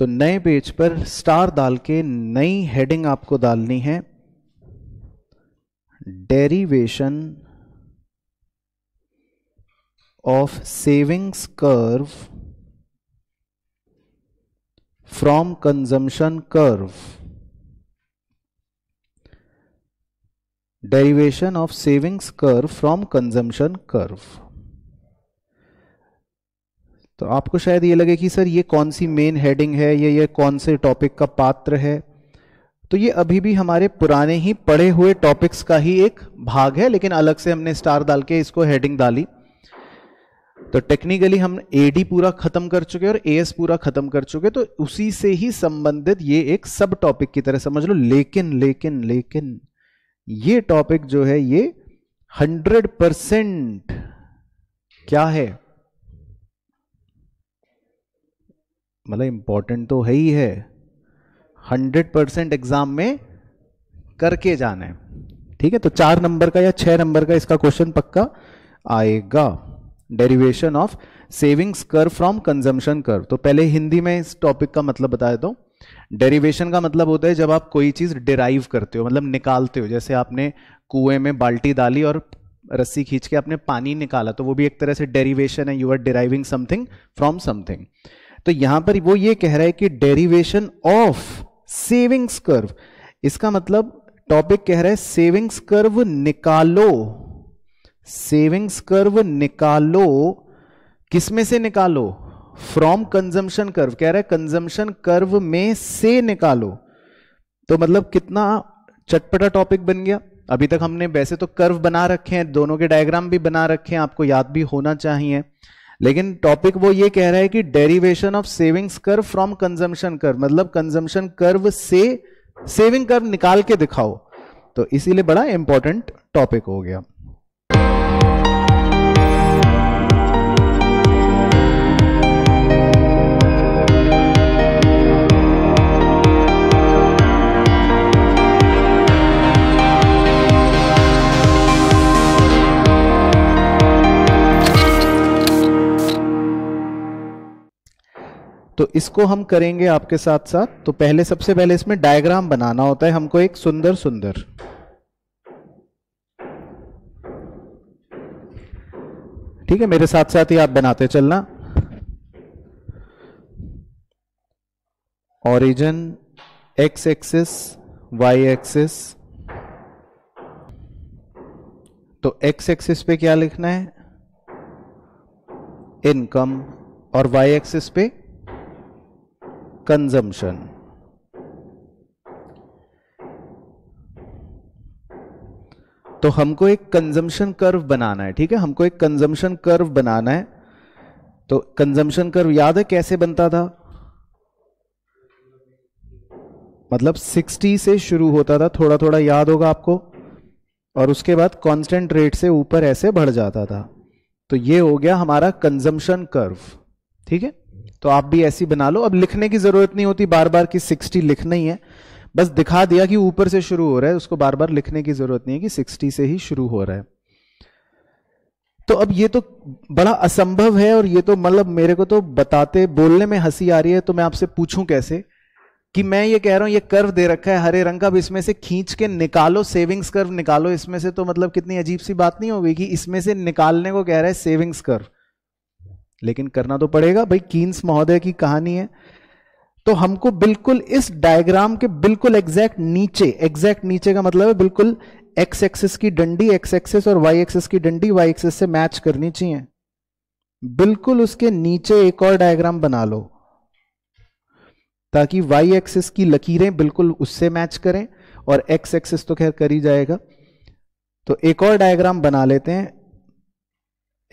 तो नए पेज पर स्टार डाल के नई हेडिंग आपको डालनी है derivation of savings curve from consumption curve derivation of savings curve from consumption curve तो आपको शायद ये लगे कि सर ये कौन सी मेन हेडिंग है ये ये कौन से टॉपिक का पात्र है तो ये अभी भी हमारे पुराने ही पढ़े हुए टॉपिक्स का ही एक भाग है लेकिन अलग से हमने स्टार डाल के इसको हेडिंग डाली तो टेक्निकली हम एडी पूरा खत्म कर चुके और एएस पूरा खत्म कर चुके तो उसी से ही संबंधित ये एक सब टॉपिक की तरह समझ लो लेकिन लेकिन लेकिन ये टॉपिक जो है ये हंड्रेड परसेंट क्या है मतलब इम्पोर्टेंट तो है ही है हंड्रेड परसेंट एग्जाम में करके जाना है ठीक है तो चार नंबर का या छह नंबर का इसका क्वेश्चन पक्का आएगा derivation of savings curve from consumption curve तो पहले हिंदी में इस टॉपिक का मतलब बता देता हूँ डेरिवेशन का मतलब होता है जब आप कोई चीज़ डिराइव करते हो मतलब निकालते हो जैसे आपने कुएं में बाल्टी डाली और रस्सी खींच के आपने पानी निकाला तो वो भी एक तरह से डेरिवेशन है you are deriving something from something तो यहां पर वो ये कह रहा है कि डेरिवेशन ऑफ सेविंग्स कर्व इसका मतलब टॉपिक कह रहा है सेविंग्स कर्व निकालो सेविंग्स कर्व निकालो किसमें से निकालो फ्रॉम कंजम्पशन कर्व कह रहा है कंजम्पशन कर्व में से निकालो तो मतलब कितना चटपटा टॉपिक बन गया अभी तक हमने वैसे तो कर्व बना रखे हैं दोनों के डायग्राम भी बना रखे हैं आपको याद भी होना चाहिए लेकिन टॉपिक वो ये कह रहा है कि derivation of savings curve from consumption curve मतलब कंजम्पशन कर्व से सेविंग कर्व निकाल के दिखाओ तो इसीलिए बड़ा इंपॉर्टेंट टॉपिक हो गया इसको हम करेंगे आपके साथ साथ तो पहले सबसे पहले इसमें डायग्राम बनाना होता है हमको एक सुंदर सुंदर ठीक है मेरे साथ साथ ही आप बनाते चलना origin X axis Y axis तो एक्स एक्सिस पे क्या लिखना है इनकम और वाई एक्सिस पे consumption तो हमको एक कंजम्पशन कर्व बनाना है ठीक है हमको एक कंजम्पशन कर्व बनाना है तो कंजम्पशन कर्व याद है कैसे बनता था मतलब 60 से शुरू होता था थोड़ा थोड़ा याद होगा आपको और उसके बाद कांस्टेंट रेट से ऊपर ऐसे बढ़ जाता था तो ये हो गया हमारा कंजम्पशन कर्व ठीक है तो आप भी ऐसी बना लो अब लिखने की जरूरत नहीं होती बार बार कि सिक्सटी लिखना ही है बस दिखा दिया कि ऊपर से शुरू हो रहा है उसको बार बार लिखने की जरूरत नहीं है कि सिक्सटी से ही शुरू हो रहा है तो अब ये तो बड़ा असंभव है और ये तो मतलब मेरे को तो बताते बोलने में हंसी आ रही है तो मैं आपसे पूछूं कैसे कि मैं ये कह रहा हूं ये कर्व दे रखा है हरे रंग का अब इसमें से खींच के निकालो सेविंग्स कर्व निकालो इसमें से तो मतलब कितनी अजीब सी बात नहीं होगी कि इसमें से निकालने को कह रहा है सेविंग्स कर्व लेकिन करना तो पड़ेगा भाई कीन्स महोदय की कहानी है तो हमको बिल्कुल इस डायग्राम के बिल्कुल एग्जैक्ट नीचे एग्जैक्ट नीचे का मतलब है बिल्कुल एक्स एक्सिस की डंडी एक्स एक्सिस और वाई एक्सिस की डंडी वाई एक्सिस से मैच करनी चाहिए बिल्कुल उसके नीचे एक और डायग्राम बना लो ताकि वाई एक्सिस की लकीरें बिल्कुल उससे मैच करें और एक्स एक्सिस तो खैर कर ही जाएगा तो एक और डायग्राम बना लेते हैं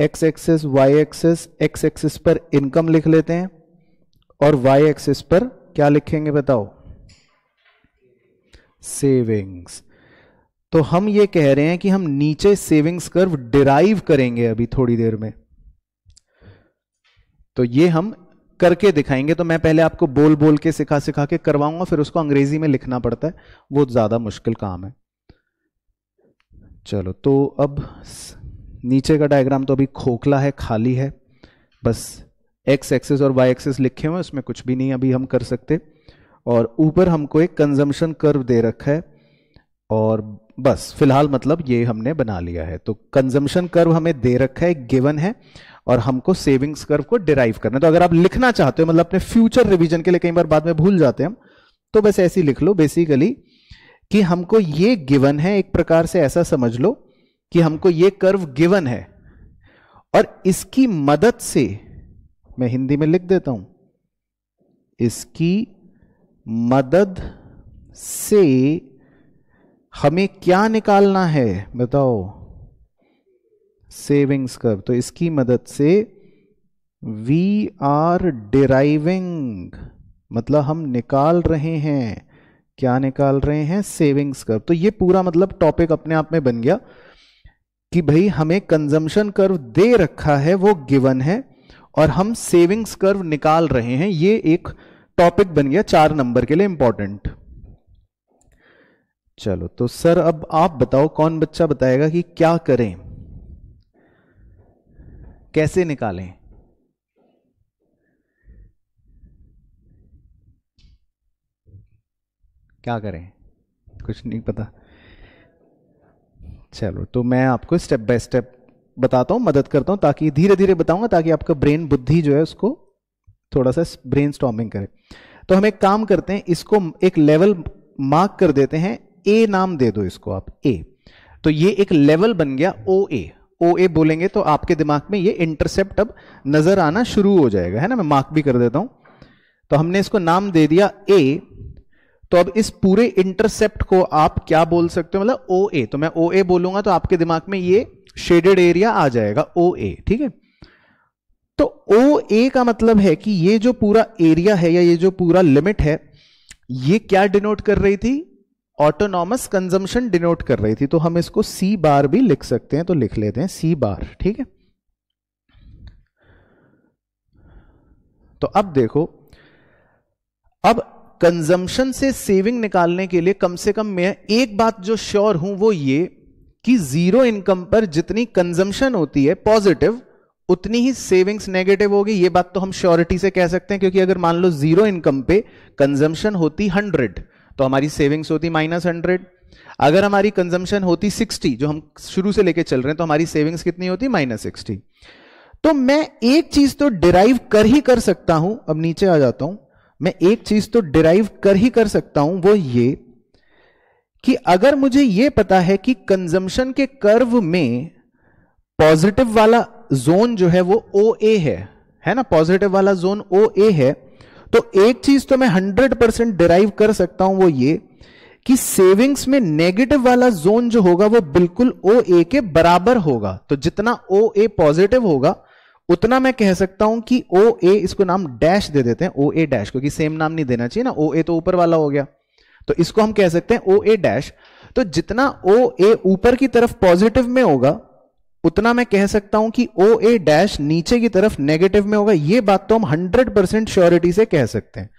X axis Y axis X axis पर इनकम लिख लेते हैं और वाई एक्सेस पर क्या लिखेंगे बताओ सेविंग्स तो हम ये कह रहे हैं कि हम नीचे सेविंग्स कर्व डिराइव करेंगे अभी थोड़ी देर में तो ये हम करके दिखाएंगे तो मैं पहले आपको बोल बोल के सिखा सिखा के करवाऊंगा फिर उसको अंग्रेजी में लिखना पड़ता है वो ज्यादा मुश्किल काम है चलो तो अब नीचे का डायग्राम तो अभी खोखला है खाली है बस एक्स एक्सेस और वाई एक्सेस लिखे हुए उसमें कुछ भी नहीं अभी हम कर सकते और ऊपर हमको एक कंजम्पशन कर्व दे रखा है और बस फिलहाल मतलब ये हमने बना लिया है तो कंजम्पशन कर्व हमें दे रखा है गिवन है और हमको सेविंग्स कर्व को डिराइव करना है तो अगर आप लिखना चाहते हो मतलब अपने फ्यूचर रिवीजन के लिए कई बार बाद में भूल जाते हैं हम तो बस ऐसी लिख लो बेसिकली कि हमको ये गिवन है एक प्रकार से ऐसा समझ लो कि हमको ये कर्व गिवन है और इसकी मदद से मैं हिंदी में लिख देता हूं इसकी मदद से हमें क्या निकालना है बताओ सेविंग्स कर्व तो इसकी मदद से वी आर डिराइविंग मतलब हम निकाल रहे हैं क्या निकाल रहे हैं सेविंग्स कर्व तो ये पूरा मतलब टॉपिक अपने आप में बन गया कि भाई हमें कंजम्पशन कर्व दे रखा है वो गिवन है और हम सेविंग्स कर्व निकाल रहे हैं ये एक टॉपिक बन गया चार नंबर के लिए इंपॉर्टेंट चलो तो सर अब आप बताओ कौन बच्चा बताएगा कि क्या करें कैसे निकालें क्या करें कुछ नहीं पता चलो तो मैं आपको स्टेप बाय स्टेप बताता हूँ मदद करता हूँ ताकि धीरे धीरे बताऊंगा ताकि आपका ब्रेन बुद्धि जो है उसको थोड़ा सा ब्रेन स्टॉमिंग करे तो हम एक काम करते हैं इसको एक लेवल मार्क कर देते हैं ए नाम दे दो इसको आप ए तो ये एक लेवल बन गया ओ ए ओ ए बोलेंगे तो आपके दिमाग में ये इंटरसेप्ट अब नजर आना शुरू हो जाएगा है ना मैं मार्क भी कर देता हूं तो हमने इसको नाम दे दिया ए तो अब इस पूरे इंटरसेप्ट को आप क्या बोल सकते हो मतलब ओ ए तो मैं ओ ए बोलूंगा तो आपके दिमाग में ये शेडेड एरिया आ जाएगा ओ ए ठीक है तो ओ ए का मतलब है कि ये जो पूरा एरिया है या ये जो पूरा लिमिट है ये क्या डिनोट कर रही थी ऑटोनॉमस कंजम्पशन डिनोट कर रही थी तो हम इसको सी बार भी लिख सकते हैं तो लिख लेते हैं सी बार ठीक है तो अब देखो अब कंजम्पशन से सेविंग निकालने के लिए कम से कम मैं एक बात जो श्योर हूं वो ये कि जीरो इनकम पर जितनी कंजम्पशन होती है पॉजिटिव उतनी ही सेविंग्स नेगेटिव होगी ये बात तो हम श्योरिटी से कह सकते हैं क्योंकि अगर मान लो जीरो इनकम पे कंजम्पशन होती हंड्रेड तो हमारी सेविंग्स होती माइनस हंड्रेड अगर हमारी कंजम्पशन होती सिक्सटी जो हम शुरू से लेके चल रहे हैं तो हमारी सेविंग्स कितनी होती माइनस सिक्सटी तो मैं एक चीज तो डिराइव कर ही कर सकता हूं अब नीचे आ जाता हूं मैं एक चीज तो डिराइव कर ही कर सकता हूं वो ये कि अगर मुझे ये पता है कि कंजम्पशन के कर्व में पॉजिटिव वाला जोन जो है वो ओ ए है है ना पॉजिटिव वाला जोन ओ ए है तो एक चीज तो मैं हंड्रेड परसेंट डिराइव कर सकता हूं वो ये कि सेविंग्स में नेगेटिव वाला जोन जो होगा वो बिल्कुल ओ ए के बराबर होगा तो जितना ओ ए पॉजिटिव होगा उतना मैं कह सकता हूं कि ओ ए इसको नाम डैश दे देते हैं ओ ए डैश क्योंकि सेम नाम नहीं देना चाहिए ना ओ ए तो ऊपर वाला हो गया तो इसको हम कह सकते हैं ओ ए डैश तो जितना ओ ए ऊपर की तरफ पॉजिटिव में होगा उतना मैं कह सकता हूं कि ओ ए डैश नीचे की तरफ नेगेटिव में होगा यह बात तो हम हंड्रेड परसेंट श्योरिटी से कह सकते हैं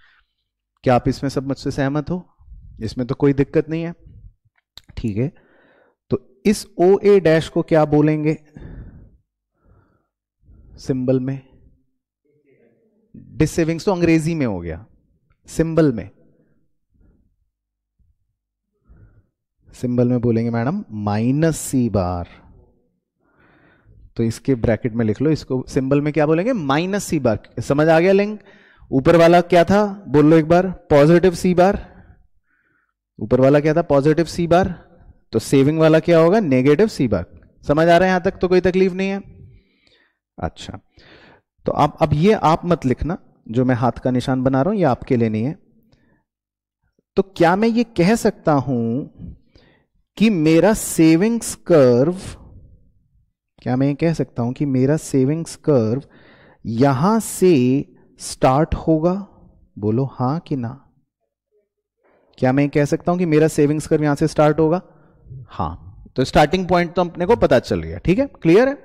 क्या आप इसमें सब मुझसे सहमत हो इसमें तो कोई दिक्कत नहीं है ठीक है तो इस ओ ए डैश को क्या बोलेंगे सिंबल में डिसेविंग्स तो अंग्रेजी में हो गया सिंबल में सिंबल में बोलेंगे मैडम माइनस सी बार तो इसके ब्रैकेट में लिख लो इसको सिंबल में क्या बोलेंगे माइनस सी बार समझ आ गया लिंक ऊपर वाला क्या था बोल लो एक बार पॉजिटिव सी बार ऊपर वाला क्या था पॉजिटिव सी बार तो सेविंग वाला क्या होगा नेगेटिव सी बार समझ आ रहा है यहां तक तो कोई तकलीफ नहीं है अच्छा तो आप अब ये आप मत लिखना जो मैं हाथ का निशान बना रहा हूं ये आपके लिए नहीं है तो क्या मैं ये कह सकता हूं कि मेरा सेविंग्स कर्व क्या मैं ये कह सकता हूं कि मेरा सेविंग्स कर्व यहां से स्टार्ट होगा बोलो हां कि ना क्या मैं कह सकता हूं कि मेरा सेविंग्स कर्व यहां से स्टार्ट होगा हां तो स्टार्टिंग पॉइंट तो अपने को पता चल गया ठीक है क्लियर है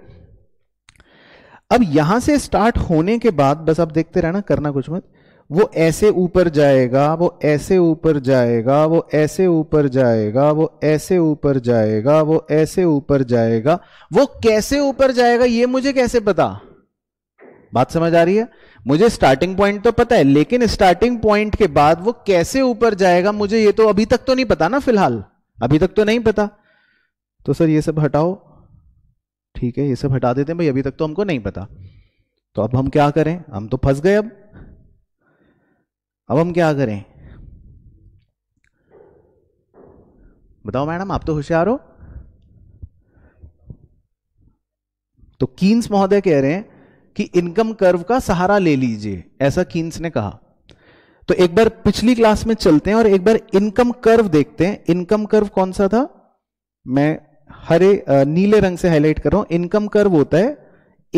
अब यहां से स्टार्ट होने के बाद बस आप देखते रहना करना कुछ मत वो ऐसे ऊपर जाएगा वो ऐसे ऊपर जाएगा वो ऐसे ऊपर जाएगा वो ऐसे ऊपर जाएगा वो ऐसे ऊपर जाएगा वो कैसे ऊपर जाएगा ये मुझे कैसे पता बात समझ आ रही है मुझे स्टार्टिंग पॉइंट तो पता है लेकिन स्टार्टिंग पॉइंट के बाद वो कैसे ऊपर जाएगा मुझे ये तो अभी तक तो नहीं पता ना फिलहाल अभी तक तो नहीं पता तो सर ये सब हटाओ ठीक है ये सब हटा देते हैं भाई अभी तक तो हमको नहीं पता तो अब हम क्या करें हम तो फंस गए अब अब हम क्या करें बताओ मैडम आप तो होशियार हो तो कीन्स महोदय कह रहे हैं कि इनकम कर्व का सहारा ले लीजिए ऐसा कीन्स ने कहा तो एक बार पिछली क्लास में चलते हैं और एक बार इनकम कर्व देखते हैं इनकम कर्व कौन सा था मैं हरे नीले रंग से हाईलाइट कर रहा हूं इनकम कर्व होता है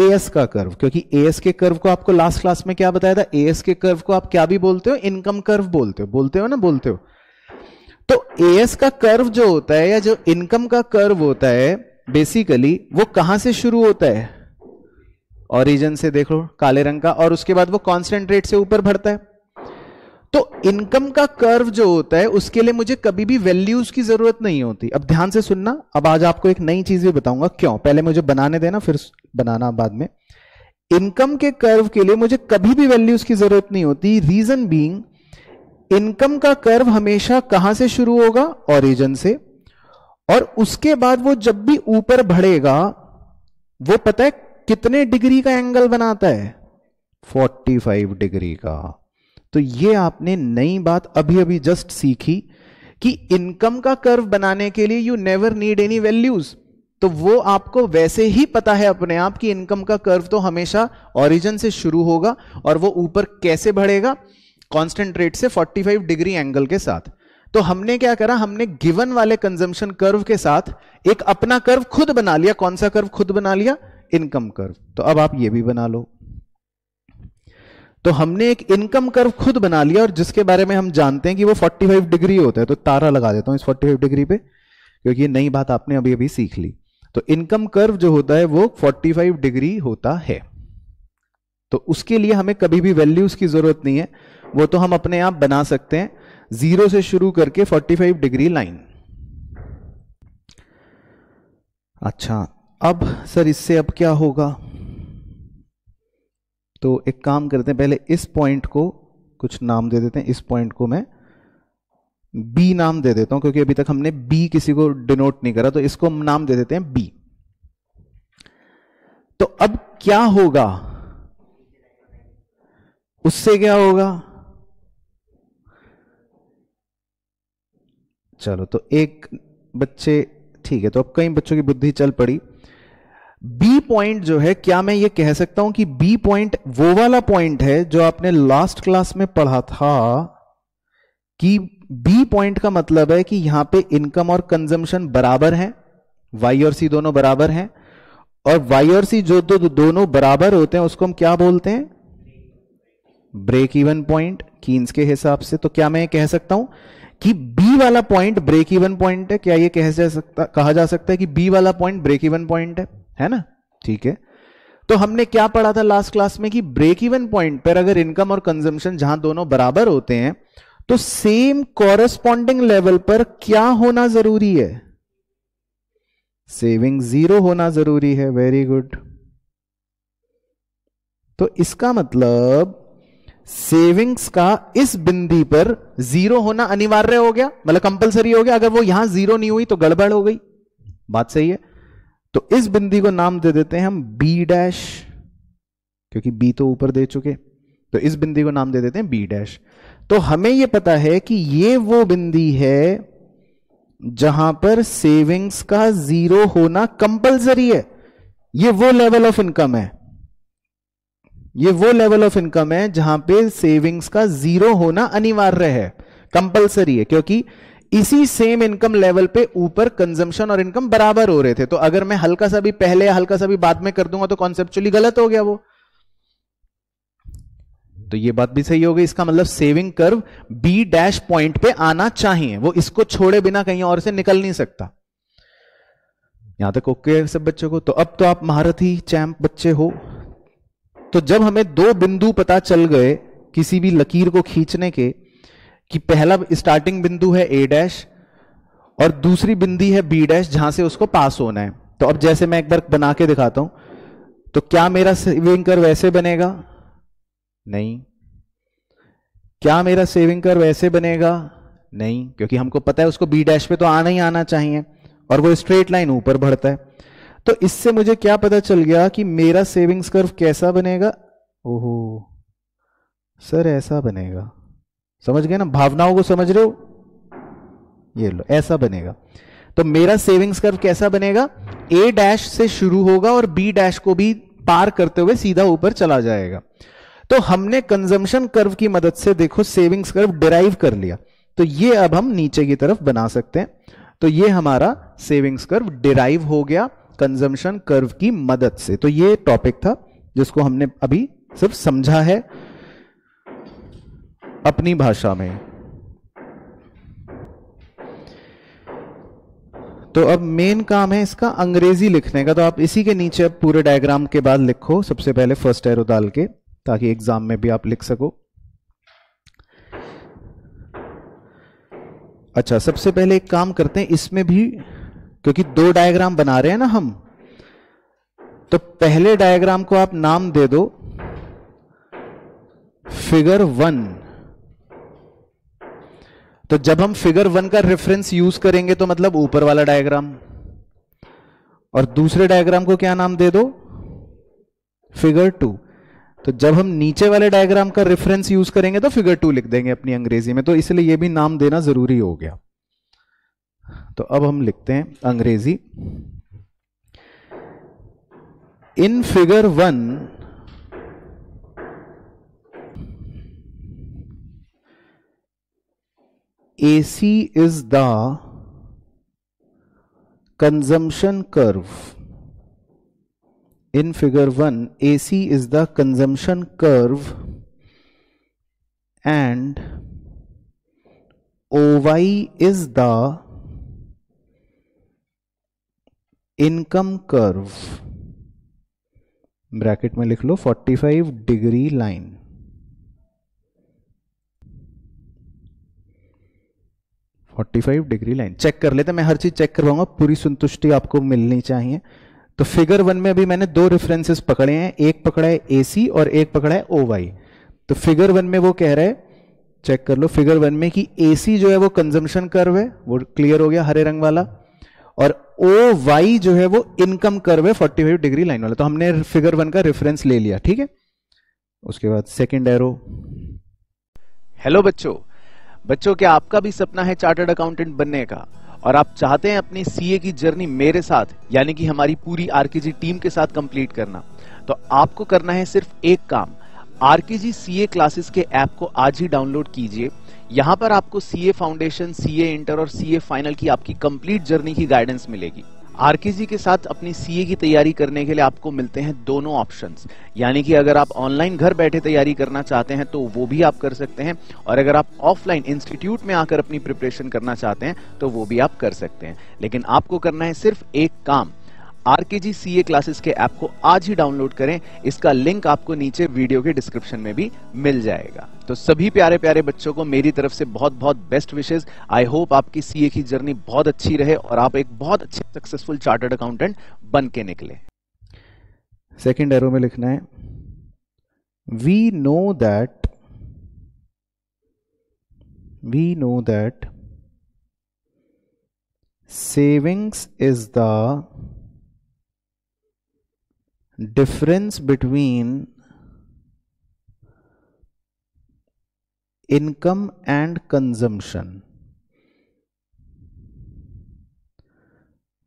एएस का कर्व क्योंकि एएस के कर्व को आपको लास्ट क्लास में क्या बताया था एएस के कर्व को आप क्या भी बोलते हो इनकम कर्व बोलते हो बोलते हो ना बोलते हो तो एएस का कर्व जो होता है या जो इनकम का कर्व होता है बेसिकली वो कहां से शुरू होता है ओरिजिन से देख लो काले रंग का और उसके बाद वो कॉन्स्टेंट रेट से ऊपर बढ़ता है तो इनकम का कर्व जो होता है उसके लिए मुझे कभी भी वैल्यूज की जरूरत नहीं होती अब ध्यान से सुनना अब आज आपको एक नई चीज भी बताऊंगा क्यों पहले मुझे बनाने देना फिर बनाना बाद में इनकम के कर्व के लिए मुझे कभी भी वैल्यूज की जरूरत नहीं होती रीजन बींग इनकम का कर्व हमेशा कहां से शुरू होगा ओरिजन से और उसके बाद वो जब भी ऊपर बढ़ेगा वो पता है कितने डिग्री का एंगल बनाता है 45 डिग्री का तो ये आपने नई बात अभी अभी जस्ट सीखी कि इनकम का कर्व बनाने के लिए you never need any values तो वो आपको वैसे ही पता है अपने आप की इनकम का कर्व तो हमेशा ओरिजिन से शुरू होगा और वो ऊपर कैसे बढ़ेगा कांस्टेंट रेट से 45 डिग्री एंगल के साथ तो हमने क्या करा हमने गिवन वाले कंजम्पशन कर्व के साथ एक अपना कर्व खुद बना लिया कौन सा कर्व खुद बना लिया इनकम कर्व तो अब आप ये भी बना लो तो हमने एक इनकम कर्व खुद बना लिया और जिसके बारे में हम जानते हैं कि वो 45 डिग्री होता है तो तारा लगा देता हूं इस 45 डिग्री पे क्योंकि ये नई बात आपने अभी अभी सीख ली तो इनकम कर्व जो होता है वो 45 डिग्री होता है तो उसके लिए हमें कभी भी वैल्यूज की जरूरत नहीं है वो तो हम अपने आप बना सकते हैं जीरो से शुरू करके फोर्टी डिग्री लाइन अच्छा अब सर इससे अब क्या होगा तो एक काम करते हैं पहले इस पॉइंट को कुछ नाम दे देते हैं इस पॉइंट को मैं बी नाम दे देता हूं क्योंकि अभी तक हमने बी किसी को डिनोट नहीं करा तो इसको हम नाम दे देते हैं बी तो अब क्या होगा उससे क्या होगा चलो तो एक बच्चे ठीक है तो अब कई बच्चों की बुद्धि चल पड़ी बी पॉइंट जो है क्या मैं ये कह सकता हूं कि बी पॉइंट वो वाला पॉइंट है जो आपने लास्ट क्लास में पढ़ा था कि बी पॉइंट का मतलब है कि यहां पे इनकम और कंजम्पशन बराबर हैं वाई और सी दोनों बराबर हैं और वाई और सी जो दो, दोनों बराबर होते हैं उसको हम क्या बोलते हैं ब्रेक इवन पॉइंट कीन्स के हिसाब से तो क्या मैं कह सकता हूं कि बी वाला पॉइंट ब्रेक इवन पॉइंट है क्या ये कह जा सकता कहा जा सकता है कि बी वाला पॉइंट ब्रेक इवन पॉइंट है है ना ठीक है तो हमने क्या पढ़ा था लास्ट क्लास में कि ब्रेक इवन पॉइंट पर अगर इनकम और कंजम्पशन जहां दोनों बराबर होते हैं तो सेम कॉरेस्पॉन्डिंग लेवल पर क्या होना जरूरी है सेविंग जीरो होना जरूरी है वेरी गुड तो इसका मतलब सेविंग्स का इस बिंदी पर जीरो होना अनिवार्य हो गया मतलब कंपलसरी हो गया अगर वो यहां जीरो नहीं हुई तो गड़बड़ हो गई बात सही है तो इस बिंदी को नाम दे देते हैं हम बी डैश क्योंकि बी तो ऊपर दे चुके तो इस बिंदी को नाम दे देते हैं बी डैश तो हमें यह पता है कि ये वो बिंदी है जहां पर सेविंग्स का जीरो होना कंपलसरी है ये वो लेवल ऑफ इनकम है ये वो लेवल ऑफ इनकम है जहां पे सेविंग्स का जीरो होना अनिवार्य है कंपलसरी है क्योंकि इसी सेम इनकम लेवल पे ऊपर कंजम्पशन और इनकम बराबर हो रहे थे तो अगर मैं हल्का सा भी पहले या हल्का सा भी बाद में कर दूंगा तो कॉन्सेप्चुअली गलत हो गया वो तो ये बात भी सही हो गई इसका मतलब saving curve B dash point पे आना चाहिए वो इसको छोड़े बिना कहीं और से निकल नहीं सकता यहां तक ओके सब बच्चों को तो अब तो आप महारथी चैंप बच्चे हो तो जब हमें दो बिंदु पता चल गए किसी भी लकीर को खींचने के कि पहला स्टार्टिंग बिंदु है ए डैश और दूसरी बिंदी है बी डैश जहां से उसको पास होना है तो अब जैसे मैं एक बार बना के दिखाता हूं तो क्या मेरा सेविंग कर वैसे बनेगा नहीं क्या मेरा सेविंग कर वैसे बनेगा नहीं क्योंकि हमको पता है उसको बी डैश पे तो आना ही आना चाहिए और वो स्ट्रेट लाइन ऊपर बढ़ता है तो इससे मुझे क्या पता चल गया कि मेरा सेविंग्स कर्व कैसा बनेगा ओहो सर ऐसा बनेगा समझ गए ना भावनाओं को समझ रहे हो ये लो ऐसा बनेगा तो मेरा सेविंग्स कर्व कैसा बनेगा ए डैश से शुरू होगा और बी डैश को भी पार करते हुए सीधा ऊपर चला जाएगा तो हमने कंजम्पशन कर्व की मदद से देखो सेविंग्स कर्व डिराइव कर लिया तो ये अब हम नीचे की तरफ बना सकते हैं तो ये हमारा सेविंग्स कर्व डिराइव हो गया कंजम्पशन कर्व की मदद से तो ये टॉपिक था जिसको हमने अभी सिर्फ समझा है अपनी भाषा में तो अब मेन काम है इसका अंग्रेजी लिखने का तो आप इसी के नीचे अब पूरे डायग्राम के बाद लिखो सबसे पहले फर्स्ट एरो डाल के ताकि एग्जाम में भी आप लिख सको अच्छा सबसे पहले एक काम करते हैं इसमें भी क्योंकि दो डायग्राम बना रहे हैं ना हम तो पहले डायग्राम को आप नाम दे दो फिगर वन तो जब हम फिगर वन का रेफरेंस यूज करेंगे तो मतलब ऊपर वाला डायग्राम और दूसरे डायग्राम को क्या नाम दे दो फिगर टू तो जब हम नीचे वाले डायग्राम का रेफरेंस यूज करेंगे तो फिगर टू लिख देंगे अपनी अंग्रेजी में तो इसलिए यह भी नाम देना जरूरी हो गया तो अब हम लिखते हैं अंग्रेजी in figure one AC is the consumption curve in figure one A C is the consumption curve and O Y is the income curve bracket में लिख लो 45 degree line 45 degree line check कर लेते मैं हर चीज चेक करवाऊंगा पूरी संतुष्टि आपको मिलनी चाहिए तो फिगर वन में अभी मैंने दो रेफरेंसेस पकड़े हैं एक पकड़ा है ए और एक पकड़ा है ओ तो फिगर वन में वो कह रहे हैं चेक कर लो फिगर वन में कि ए जो है वो कंजम्पशन कर्व है वो क्लियर हो गया हरे रंग वाला और ओ वाई जो है वो इनकम कर्व है फाइव डिग्री लाइन वाला तो हमने फिगर वन का रेफरेंस ले लिया ठीक है उसके बाद सेकेंड एरो हेलो बच्चों बच्चों क्या आपका भी सपना है चार्टर्ड अकाउंटेंट बनने का और आप चाहते हैं अपनी सीए की जर्नी मेरे साथ यानी कि हमारी पूरी आरकेजी टीम के साथ कंप्लीट करना तो आपको करना है सिर्फ एक काम आरकेजी सीए क्लासेस के ऐप को आज ही डाउनलोड कीजिए यहां पर आपको सीए फाउंडेशन सीए इंटर और सीए फाइनल की आपकी कंप्लीट जर्नी की गाइडेंस मिलेगी आरकेजी के साथ अपनी सीए की तैयारी करने के लिए आपको मिलते हैं दोनों ऑप्शंस यानी कि अगर आप ऑनलाइन घर बैठे तैयारी करना चाहते हैं तो वो भी आप कर सकते हैं और अगर आप ऑफलाइन इंस्टीट्यूट में आकर अपनी प्रिपरेशन करना चाहते हैं तो वो भी आप कर सकते हैं लेकिन आपको करना है सिर्फ एक काम आरकेजी के जी सी ए क्लासेस के ऐप को आज ही डाउनलोड करें इसका लिंक आपको नीचे वीडियो के डिस्क्रिप्शन में भी मिल जाएगा तो सभी प्यारे प्यारे बच्चों को मेरी तरफ से बहुत बहुत बेस्ट विशेष आई होप आपकी सीए की जर्नी बहुत अच्छी रहे और आप एक बहुत अच्छे सक्सेसफुल चार्टर्ड अकाउंटेंट बन के निकले सेकेंड एरो में लिखना है we know that we know that savings is the difference between income and consumption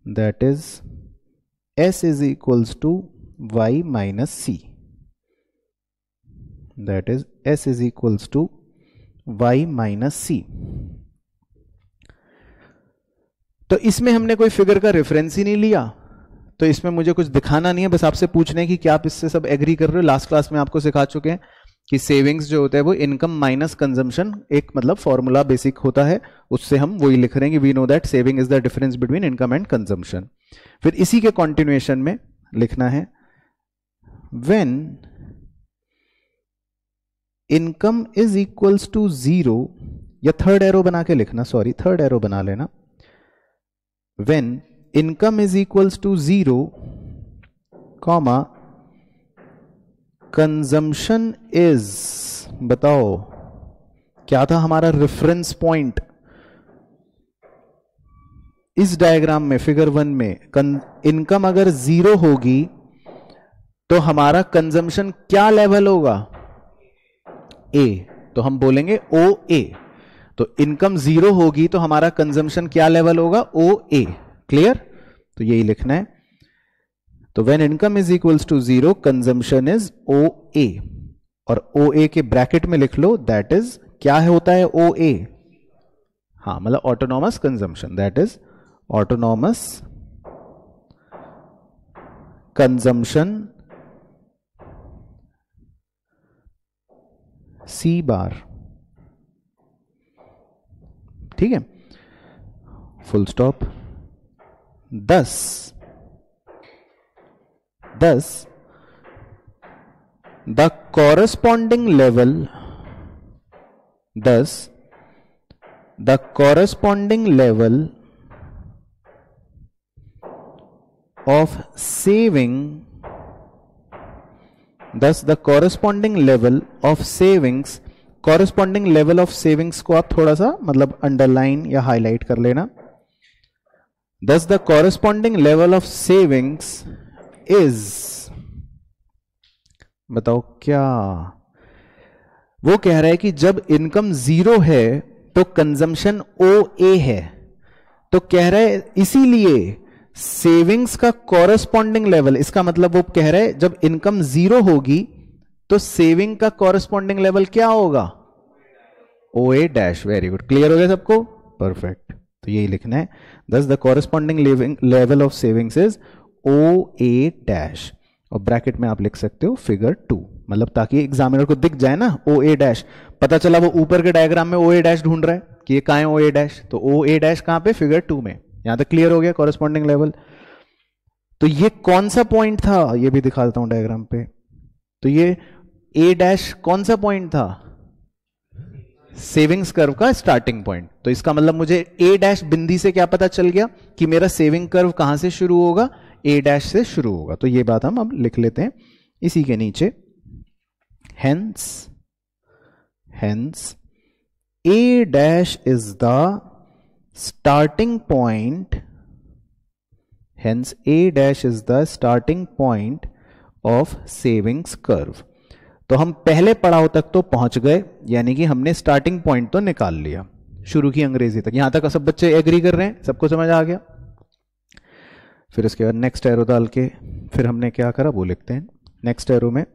that is s is equals to y minus c that is s is equals to y minus C तो इसमें हमने कोई figure का reference ही नहीं लिया तो इसमें मुझे कुछ दिखाना नहीं है बस आपसे पूछना है कि क्या आप इससे सब एग्री कर रहे हो लास्ट क्लास में आपको सिखा चुके हैं कि सेविंग्स जो होते हैं वो इनकम माइनस कंजम्पशन एक मतलब फॉर्मूला बेसिक होता है उससे हम वही लिख रहे हैं कि we know that saving is the difference between income and consumption फिर इसी के कॉन्टिन्यूएशन में लिखना है when income is equals to zero या थर्ड एरो बना के लिखना सॉरी थर्ड एरो बना लेना when income is equals to zero comma consumption is बताओ क्या था हमारा रेफरेंस पॉइंट इस डायग्राम में फिगर वन में इनकम अगर जीरो होगी तो हमारा कंजम्पशन क्या लेवल होगा ए तो हम बोलेंगे ओ ए तो इनकम जीरो होगी तो हमारा कंजम्पशन क्या लेवल होगा ओ ए क्लियर तो यही लिखना है तो when income is equals to zero consumption is O A और ओ ए के ब्रैकेट में लिख लो दैट इज क्या है होता है ओ ए हाँ मतलब autonomous consumption that is autonomous consumption C bar ठीक है full stop thus thus the corresponding level thus the corresponding level of saving thus the corresponding level of savings corresponding level of savings को आप थोड़ा सा मतलब underline या highlight कर लेना Thus, the corresponding level of savings is बताओ क्या वो कह रहा है कि जब इनकम जीरो है तो कंजम्पशन ओ ए है तो कह रहा है इसीलिए सेविंग्स का कॉरस्पॉन्डिंग लेवल इसका मतलब वो कह रहे जब इनकम जीरो होगी तो सेविंग का कॉरेस्पॉन्डिंग लेवल क्या होगा O A dash very good clear हो गया सबको परफेक्ट तो यही लिखना है thus the corresponding level of savings is O A dash और ब्रैकेट में आप लिख सकते हो फिगर टू मतलब ताकि एग्जामिनर को दिख जाए ना ओ ए डैश पता चला वो ऊपर के डायग्राम में ओ ए डैश ढूंढ रहा है कि ये कहाँ है ओ ए डैश तो ओ ए डैश कहाँ पे फिगर टू में यहां तक क्लियर हो गया कॉरेस्पॉन्डिंग लेवल तो ये कौन सा पॉइंट था ये भी दिखा देता हूं डायग्राम पे तो ये ए डैश कौन सा पॉइंट था सेविंग्स कर्व का स्टार्टिंग पॉइंट तो इसका मतलब मुझे ए डैश बिंदी से क्या पता चल गया कि मेरा सेविंग कर्व कहां से शुरू होगा ए डैश से शुरू होगा तो ये बात हम अब लिख लेते हैं इसी के नीचे hence hence A dash is the starting point hence A dash is the starting point of savings curve तो हम पहले पड़ाव तक तो पहुंच गए यानी कि हमने स्टार्टिंग पॉइंट तो निकाल लिया शुरू की अंग्रेजी तक यहां तक सब बच्चे एग्री कर रहे हैं सबको समझ आ गया फिर इसके बाद नेक्स्ट एरो डाल के फिर हमने क्या करा वो लिखते हैं नेक्स्ट एरो में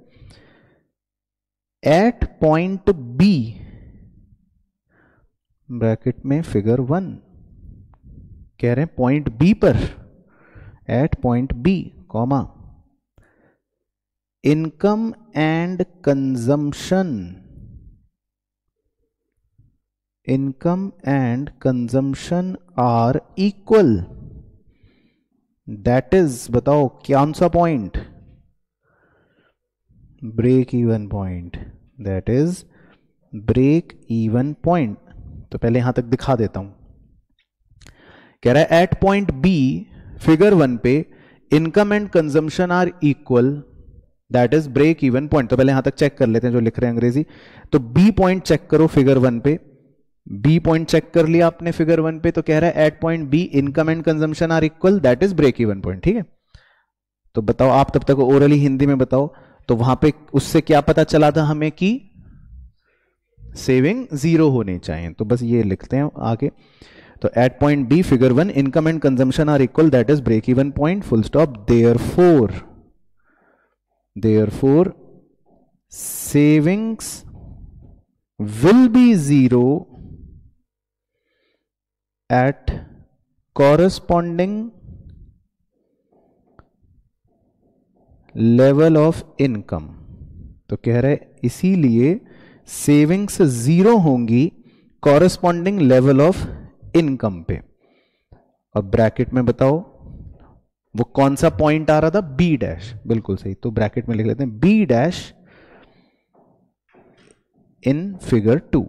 एट पॉइंट बी ब्रैकेट में फिगर वन कह रहे हैं पॉइंट बी पर at point B comma income and consumption income and consumption are equal that is बताओ क्या सा point break even point that is break even point तो पहले यहां तक दिखा देता हूं कह रहा है at point B figure one पे income and consumption are equal that is break even point तो पहले यहां तक चेक कर लेते हैं जो लिख रहे हैं अंग्रेजी तो बी पॉइंट चेक करो फिगर वन पे बी पॉइंट चेक कर लिया आपने फिगर वन पे तो कह रहा है at point B income and consumption are equal that is break even point ठीक है तो बताओ आप तब तक ओरली हिंदी में बताओ तो वहां पे उससे क्या पता चला था हमें कि सेविंग जीरो होने चाहिए तो बस ये लिखते हैं आगे तो at point B figure one income and consumption are equal that is break even point full stop therefore therefore savings will be zero at corresponding level of income तो कह रहे इसीलिए सेविंग्स जीरो होंगी corresponding level of income पे अब bracket में बताओ वो कौन सा पॉइंट आ रहा था बी डैश बिल्कुल सही तो ब्रैकेट में लिख लेते हैं B dash in figure two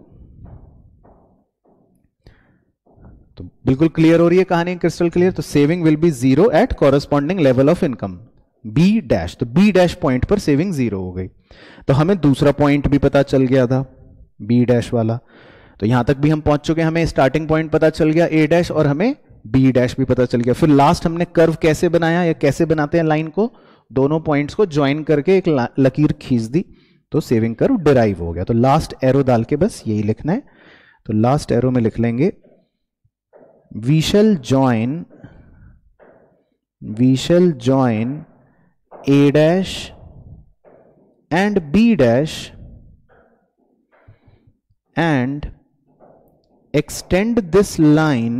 तो बिल्कुल क्लियर हो रही है कहानी क्रिस्टल क्लियर तो saving will be zero at corresponding level of income B dash तो बी डैश पॉइंट पर सेविंग जीरो हो गई तो हमें दूसरा पॉइंट भी पता चल गया था बी डैश वाला तो यहां तक भी हम पहुंच चुके हमें स्टार्टिंग पॉइंट पता चल गया ए डैश और हमें बी डैश भी पता चल गया फिर लास्ट हमने कर्व कैसे बनाया या कैसे बनाते हैं लाइन को दोनों पॉइंट्स को ज्वाइन करके एक लकीर खींच दी तो सेविंग कर्व डिराइव हो गया तो लास्ट एरो डाल के बस यही लिखना है तो लास्ट एरो में लिख लेंगे we join we join A dash and B dash and extend this line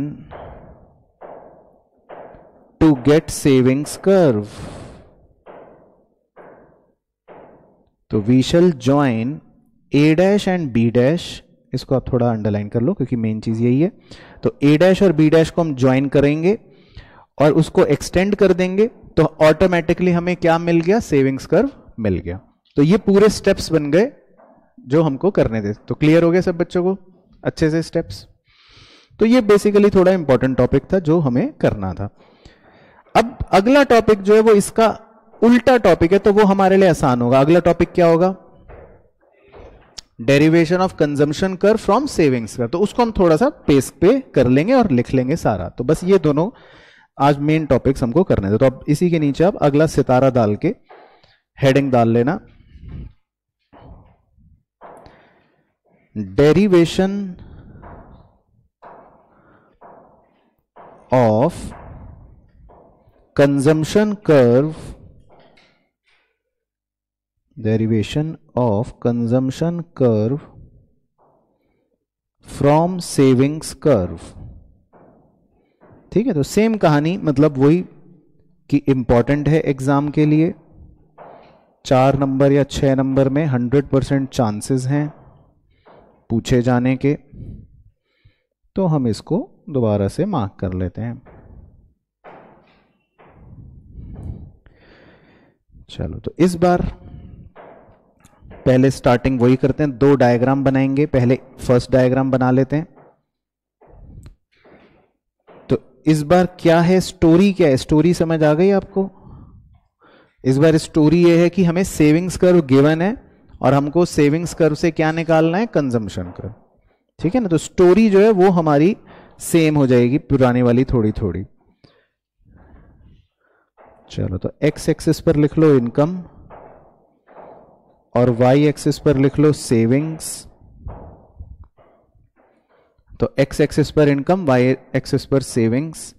to get savings curve. तो we shall join A dash and B dash इसको आप थोड़ा अंडरलाइन कर लो क्योंकि मेन चीज यही है तो ए डैश और बी डैश को हम ज्वाइन करेंगे और उसको एक्सटेंड कर देंगे तो ऑटोमेटिकली हमें क्या मिल गया सेविंग्स कर्व मिल गया तो ये पूरे स्टेप्स बन गए जो हमको करने थे तो क्लियर हो गया सब बच्चों को अच्छे से स्टेप्स तो ये बेसिकली थोड़ा इंपॉर्टेंट टॉपिक था जो हमें करना था अब अगला टॉपिक जो है वो इसका उल्टा टॉपिक है तो वो हमारे लिए आसान होगा अगला टॉपिक क्या होगा derivation of consumption curve from savings curve तो उसको हम थोड़ा सा पेस्ट पे कर लेंगे और लिख लेंगे सारा तो बस ये दोनों आज मेन टॉपिक्स हमको करने थे तो अब इसी के नीचे आप अगला सितारा डाल के हेडिंग डाल लेना derivation of consumption curve derivation of consumption curve from savings curve ठीक है तो सेम कहानी मतलब वही कि इंपॉर्टेंट है एग्जाम के लिए चार नंबर या छह नंबर में हंड्रेड परसेंट चांसेस हैं पूछे जाने के तो हम इसको दोबारा से मार्क कर लेते हैं चलो तो इस बार पहले स्टार्टिंग वही करते हैं दो डायग्राम बनाएंगे पहले फर्स्ट डायग्राम बना लेते हैं तो इस बार क्या है स्टोरी क्या है स्टोरी समझ आ गई आपको इस बार स्टोरी ये है कि हमें सेविंग्स कर्व गिवन है और हमको सेविंग्स कर्व से क्या निकालना है कंजम्पशन कर्व ठीक है ना तो स्टोरी जो है वो हमारी सेम हो जाएगी पुराने वाली थोड़ी थोड़ी चलो तो एक्स एक्सिस पर लिख लो इनकम और वाई एक्सिस पर लिख लो सेविंग्स तो एक्स एक्सिस पर इनकम वाई एक्सिस पर सेविंग्स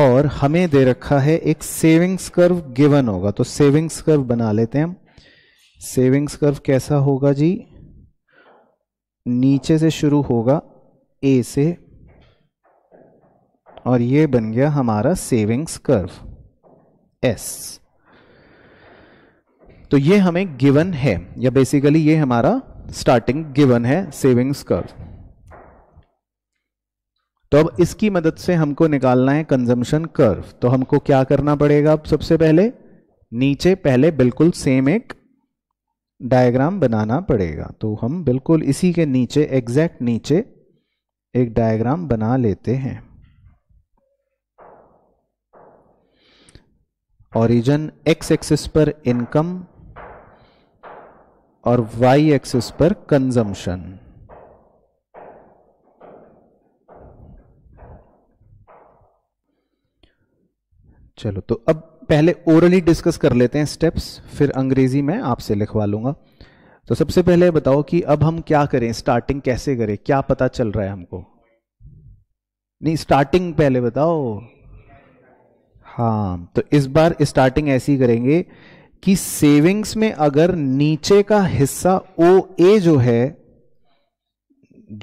और हमें दे रखा है एक सेविंग्स कर्व गिवन होगा तो सेविंग्स कर्व बना लेते हैं हम सेविंग्स कर्व कैसा होगा जी नीचे से शुरू होगा ए से और ये बन गया हमारा सेविंग्स कर्व एस तो ये हमें गिवन है या बेसिकली ये हमारा स्टार्टिंग गिवन है सेविंग्स कर्व तो अब इसकी मदद से हमको निकालना है कंजम्पशन कर्व तो हमको क्या करना पड़ेगा अब सबसे पहले नीचे पहले बिल्कुल सेम एक डायग्राम बनाना पड़ेगा तो हम बिल्कुल इसी के नीचे एग्जैक्ट नीचे एक डायग्राम बना लेते हैं ओरिजन एक्स एक्सिस पर इनकम और वाई एक्सिस पर कंजम्पशन चलो तो अब पहले ओरली डिस्कस कर लेते हैं स्टेप्स फिर अंग्रेजी में आपसे लिखवा लूंगा तो सबसे पहले बताओ कि अब हम क्या करें स्टार्टिंग कैसे करें क्या पता चल रहा है हमको नहीं स्टार्टिंग पहले बताओ हाँ तो इस बार स्टार्टिंग ऐसी करेंगे कि सेविंग्स में अगर नीचे का हिस्सा ओ ए जो है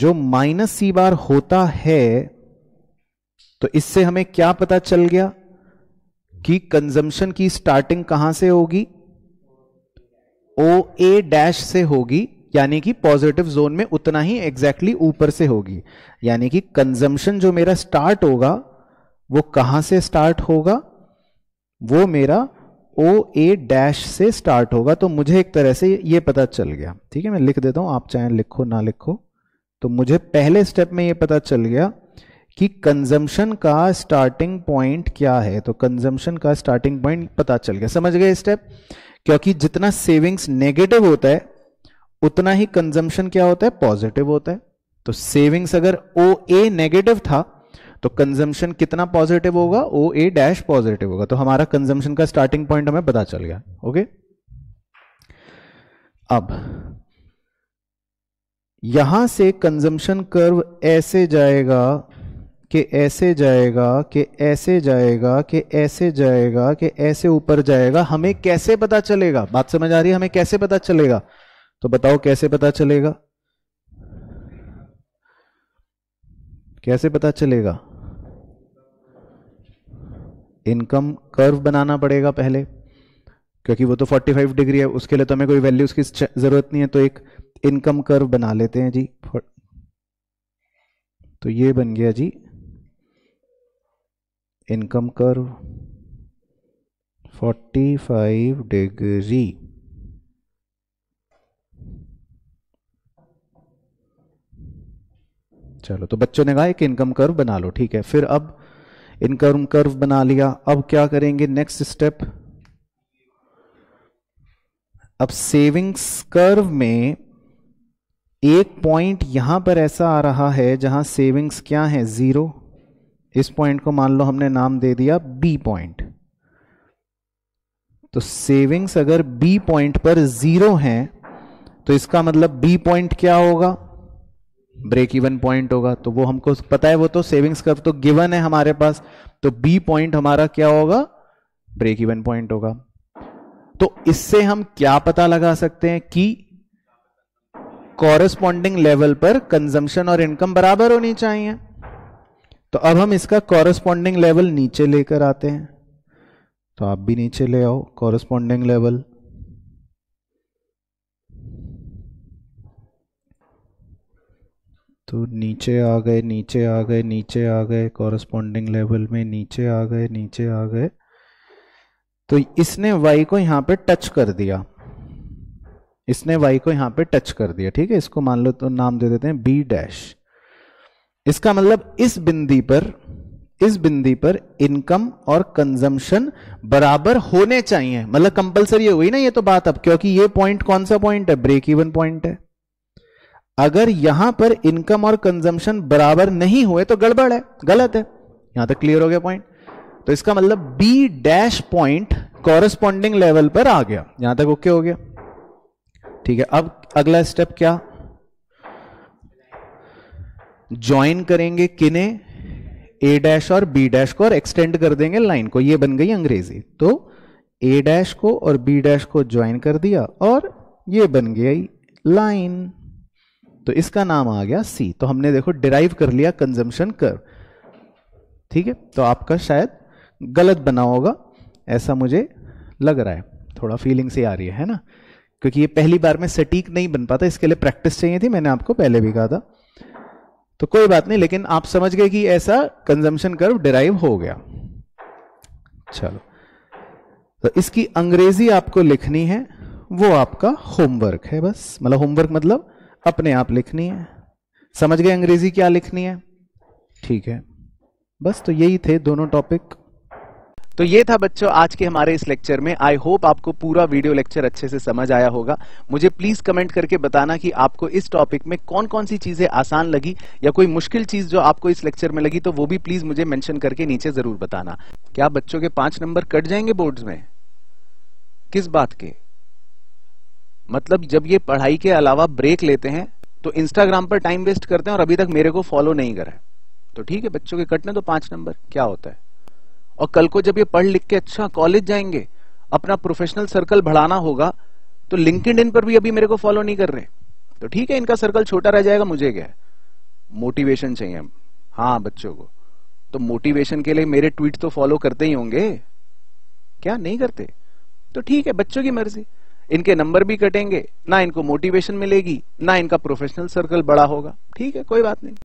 जो माइनस सी बार होता है तो इससे हमें क्या पता चल गया कि कंजम्पशन की स्टार्टिंग कहां से होगी ओ ए डैश से होगी यानी कि पॉजिटिव जोन में उतना ही एग्जैक्टली exactly ऊपर से होगी यानी कि कंजम्पशन जो मेरा स्टार्ट होगा वो कहां से स्टार्ट होगा वो मेरा ओ ए डैश से स्टार्ट होगा तो मुझे एक तरह से ये पता चल गया ठीक है मैं लिख देता हूं आप चाहे लिखो ना लिखो तो मुझे पहले स्टेप में ये पता चल गया कि कंजम्पशन का स्टार्टिंग पॉइंट क्या है तो कंजम्पशन का स्टार्टिंग पॉइंट पता चल गया समझ गए स्टेप क्योंकि जितना सेविंग्स नेगेटिव होता है उतना ही कंजम्पशन क्या होता है पॉजिटिव होता है तो सेविंग्स अगर ओ ए नेगेटिव था तो कंजम्पशन कितना पॉजिटिव होगा ओ ए डैश पॉजिटिव होगा तो हमारा कंजम्पशन का स्टार्टिंग पॉइंट हमें पता चल गया ओके अब यहां से कंजम्पशन कर्व ऐसे जाएगा कि ऐसे जाएगा कि ऐसे जाएगा कि ऐसे जाएगा कि ऐसे ऊपर जाएगा हमें कैसे पता चलेगा बात समझ आ रही है हमें कैसे पता चलेगा तो बताओ कैसे पता चलेगा कैसे पता चलेगा इनकम कर्व बनाना पड़ेगा पहले क्योंकि वो तो 45 डिग्री है उसके लिए तो हमें कोई वैल्यूज की जरूरत नहीं है तो एक इनकम कर्व बना लेते हैं जी तो ये बन गया जी इनकम कर्व 45 डिग्री चलो तो बच्चों ने कहा एक इनकम कर्व बना लो ठीक है फिर अब इनकम कर्व बना लिया अब क्या करेंगे नेक्स्ट स्टेप अब सेविंग्स कर्व में एक पॉइंट यहां पर ऐसा आ रहा है जहां सेविंग्स क्या है जीरो इस पॉइंट को मान लो हमने नाम दे दिया बी पॉइंट तो सेविंग्स अगर बी पॉइंट पर जीरो है तो इसका मतलब बी पॉइंट क्या होगा ब्रेक इवन पॉइंट होगा तो वो हमको पता है वो तो सेविंग्स कर्व तो गिवन है हमारे पास तो बी पॉइंट हमारा क्या होगा ब्रेक इवन पॉइंट होगा तो इससे हम क्या पता लगा सकते हैं कि कॉरेस्पॉन्डिंग लेवल पर कंजम्पशन और इनकम बराबर होनी चाहिए तो अब हम इसका कॉरेस्पॉन्डिंग लेवल नीचे लेकर आते हैं तो आप भी नीचे ले आओ कॉरेस्पॉन्डिंग लेवल तो नीचे आ गए नीचे आ गए नीचे आ गए कॉरस्पॉन्डिंग लेवल में नीचे आ गए नीचे आ गए तो इसने y को यहां पे टच कर दिया इसने y को यहां पे टच कर दिया ठीक है इसको मान लो तो नाम दे देते हैं b डैश इसका मतलब इस बिंदी पर इस बिंदी पर इनकम और कंजम्पशन बराबर होने चाहिए मतलब कंपलसरी गई ना ये तो बात अब क्योंकि ये पॉइंट कौन सा पॉइंट है ब्रेक इवन पॉइंट है अगर यहां पर इनकम और कंजम्पशन बराबर नहीं हुए तो गड़बड़ है गलत है यहां तक क्लियर हो गया पॉइंट तो इसका मतलब B dash point corresponding level पर आ गया यहां तक ओके हो गया ठीक है अब अगला स्टेप क्या ज्वाइन करेंगे किने ए डैश और बी डैश को और एक्सटेंड कर देंगे लाइन को ये बन गई अंग्रेजी तो ए डैश को और बी डैश को ज्वाइन कर दिया और ये बन गई लाइन तो इसका नाम आ गया सी तो हमने देखो डिराइव कर लिया कंजम्पशन कर ठीक है तो आपका शायद गलत बना होगा ऐसा मुझे लग रहा है थोड़ा फीलिंग से आ रही है ना क्योंकि ये पहली बार में सटीक नहीं बन पाता इसके लिए प्रैक्टिस चाहिए थी मैंने आपको पहले भी कहा था तो कोई बात नहीं लेकिन आप समझ गए कि ऐसा कंजम्पशन कर्व डिराइव हो गया चलो तो इसकी अंग्रेजी आपको लिखनी है वो आपका होमवर्क है बस मतलब होमवर्क मतलब अपने आप लिखनी है समझ गए अंग्रेजी क्या लिखनी है ठीक है बस तो यही थे दोनों टॉपिक तो ये था बच्चों आज के हमारे इस लेक्चर में आई होप आपको पूरा वीडियो लेक्चर अच्छे से समझ आया होगा मुझे प्लीज कमेंट करके बताना कि आपको इस टॉपिक में कौन कौन सी चीजें आसान लगी या कोई मुश्किल चीज जो आपको इस लेक्चर में लगी तो वो भी प्लीज मुझे मेंशन करके नीचे जरूर बताना क्या बच्चों के पांच नंबर कट जाएंगे बोर्ड में किस बात के मतलब जब ये पढ़ाई के अलावा ब्रेक लेते हैं तो इंस्टाग्राम पर टाइम वेस्ट करते हैं और अभी तक मेरे को फॉलो नहीं करा है तो ठीक है बच्चों के कटने तो पांच नंबर क्या होता है और कल को जब ये पढ़ लिख के अच्छा कॉलेज जाएंगे अपना प्रोफेशनल सर्कल बढ़ाना होगा तो लिंकड पर भी अभी मेरे को फॉलो नहीं कर रहे तो ठीक है इनका सर्कल छोटा रह जाएगा मुझे क्या मोटिवेशन चाहिए हम हाँ बच्चों को तो मोटिवेशन के लिए मेरे ट्वीट तो फॉलो करते ही होंगे क्या नहीं करते तो ठीक है बच्चों की मर्जी इनके नंबर भी कटेंगे ना इनको मोटिवेशन मिलेगी ना इनका प्रोफेशनल सर्कल बड़ा होगा ठीक है कोई बात नहीं